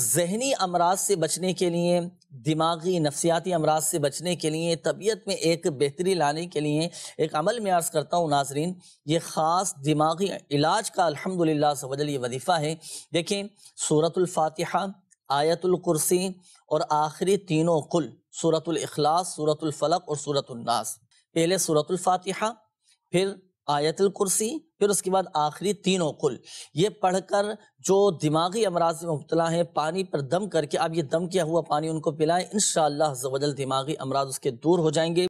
जहनी अमराज से बचने के लिए दिमागी नफसियाती अमराज से बचने के लिए तबीयत में एक बेहतरी लाने के लिए एक अमल में अर्ज़ करता हूँ नाजरीन ये ख़ास दिमागी इलाज का अल्हम्दुलिल्लाह सवजल ये वजीफ़ा है देखें सूरतुल्फातिहा आयतुल और आखिरी तीनों कुल सूरतलखलास सूरतलफलक और सूरतनास पहले सूरतुल फिर आयतुल फिर उसके बाद आखिरी तीनों कुल ये पढ़कर जो दिमागी अमराज में मुबतला है पानी पर दम करके अब ये दम किया हुआ पानी उनको पिलाएं इन शाह दिमागी अमराज उसके दूर हो जाएंगे